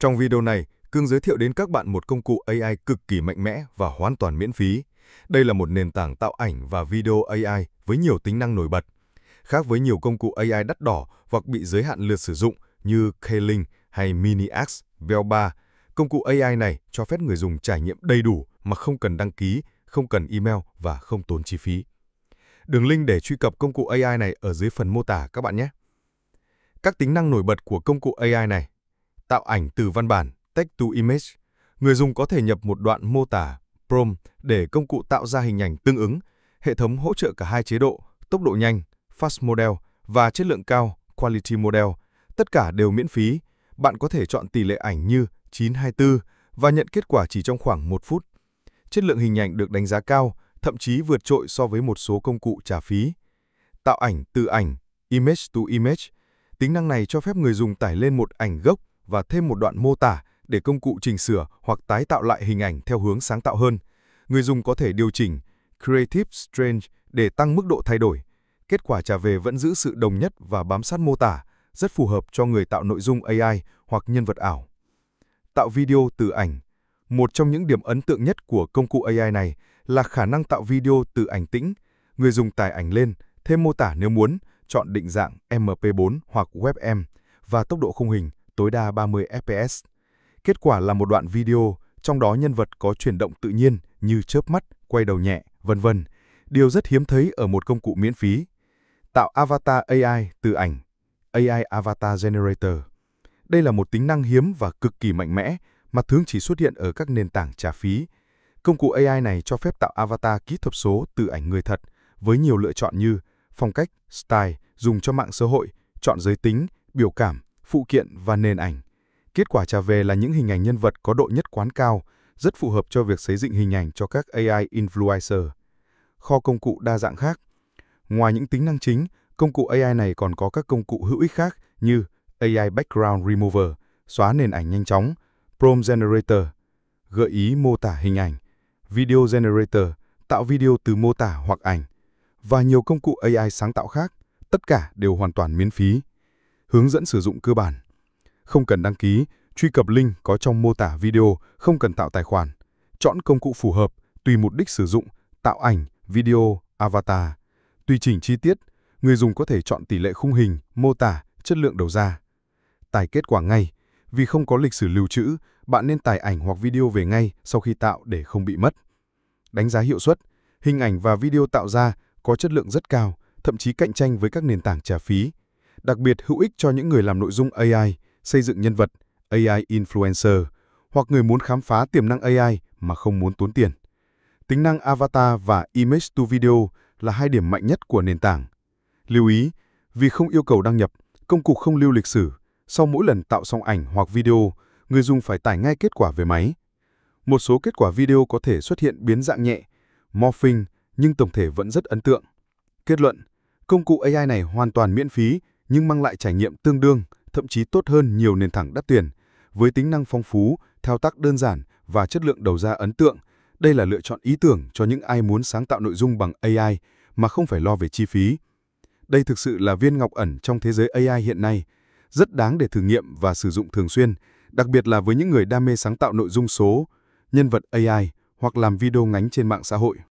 Trong video này, Cương giới thiệu đến các bạn một công cụ AI cực kỳ mạnh mẽ và hoàn toàn miễn phí. Đây là một nền tảng tạo ảnh và video AI với nhiều tính năng nổi bật. Khác với nhiều công cụ AI đắt đỏ hoặc bị giới hạn lượt sử dụng như K-Link hay MiniAx, Vel3, công cụ AI này cho phép người dùng trải nghiệm đầy đủ mà không cần đăng ký, không cần email và không tốn chi phí. Đường link để truy cập công cụ AI này ở dưới phần mô tả các bạn nhé. Các tính năng nổi bật của công cụ AI này tạo ảnh từ văn bản, text to image. Người dùng có thể nhập một đoạn mô tả, prompt để công cụ tạo ra hình ảnh tương ứng. Hệ thống hỗ trợ cả hai chế độ, tốc độ nhanh, fast model và chất lượng cao, quality model. Tất cả đều miễn phí. Bạn có thể chọn tỷ lệ ảnh như 924 và nhận kết quả chỉ trong khoảng 1 phút. Chất lượng hình ảnh được đánh giá cao, thậm chí vượt trội so với một số công cụ trả phí. Tạo ảnh từ ảnh, image to image. Tính năng này cho phép người dùng tải lên một ảnh gốc và thêm một đoạn mô tả để công cụ chỉnh sửa hoặc tái tạo lại hình ảnh theo hướng sáng tạo hơn. Người dùng có thể điều chỉnh Creative Strange để tăng mức độ thay đổi. Kết quả trả về vẫn giữ sự đồng nhất và bám sát mô tả, rất phù hợp cho người tạo nội dung AI hoặc nhân vật ảo. Tạo video từ ảnh Một trong những điểm ấn tượng nhất của công cụ AI này là khả năng tạo video từ ảnh tĩnh. Người dùng tải ảnh lên, thêm mô tả nếu muốn, chọn định dạng MP4 hoặc WebM và tốc độ khung hình tối đa 30 fps. Kết quả là một đoạn video, trong đó nhân vật có chuyển động tự nhiên như chớp mắt, quay đầu nhẹ, vân vân, điều rất hiếm thấy ở một công cụ miễn phí. Tạo avatar AI từ ảnh, AI Avatar Generator. Đây là một tính năng hiếm và cực kỳ mạnh mẽ mà thường chỉ xuất hiện ở các nền tảng trả phí. Công cụ AI này cho phép tạo avatar kỹ thuật số từ ảnh người thật với nhiều lựa chọn như phong cách, style, dùng cho mạng xã hội, chọn giới tính, biểu cảm, phụ kiện và nền ảnh. Kết quả trả về là những hình ảnh nhân vật có độ nhất quán cao, rất phù hợp cho việc xây dựng hình ảnh cho các AI influencer. Kho công cụ đa dạng khác. Ngoài những tính năng chính, công cụ AI này còn có các công cụ hữu ích khác như AI Background Remover, xóa nền ảnh nhanh chóng, Prompt Generator, gợi ý mô tả hình ảnh, Video Generator, tạo video từ mô tả hoặc ảnh, và nhiều công cụ AI sáng tạo khác, tất cả đều hoàn toàn miễn phí hướng dẫn sử dụng cơ bản. Không cần đăng ký, truy cập link có trong mô tả video, không cần tạo tài khoản. Chọn công cụ phù hợp, tùy mục đích sử dụng, tạo ảnh, video, avatar. Tùy chỉnh chi tiết, người dùng có thể chọn tỷ lệ khung hình, mô tả, chất lượng đầu ra. Tải kết quả ngay, vì không có lịch sử lưu trữ, bạn nên tải ảnh hoặc video về ngay sau khi tạo để không bị mất. Đánh giá hiệu suất, hình ảnh và video tạo ra có chất lượng rất cao, thậm chí cạnh tranh với các nền tảng trả phí đặc biệt hữu ích cho những người làm nội dung AI, xây dựng nhân vật, AI influencer, hoặc người muốn khám phá tiềm năng AI mà không muốn tốn tiền. Tính năng avatar và image to video là hai điểm mạnh nhất của nền tảng. Lưu ý, vì không yêu cầu đăng nhập, công cụ không lưu lịch sử, sau mỗi lần tạo xong ảnh hoặc video, người dùng phải tải ngay kết quả về máy. Một số kết quả video có thể xuất hiện biến dạng nhẹ, morphing, nhưng tổng thể vẫn rất ấn tượng. Kết luận, công cụ AI này hoàn toàn miễn phí nhưng mang lại trải nghiệm tương đương, thậm chí tốt hơn nhiều nền tảng đắt tiền. Với tính năng phong phú, thao tác đơn giản và chất lượng đầu ra ấn tượng, đây là lựa chọn ý tưởng cho những ai muốn sáng tạo nội dung bằng AI mà không phải lo về chi phí. Đây thực sự là viên ngọc ẩn trong thế giới AI hiện nay, rất đáng để thử nghiệm và sử dụng thường xuyên, đặc biệt là với những người đam mê sáng tạo nội dung số, nhân vật AI hoặc làm video ngắn trên mạng xã hội.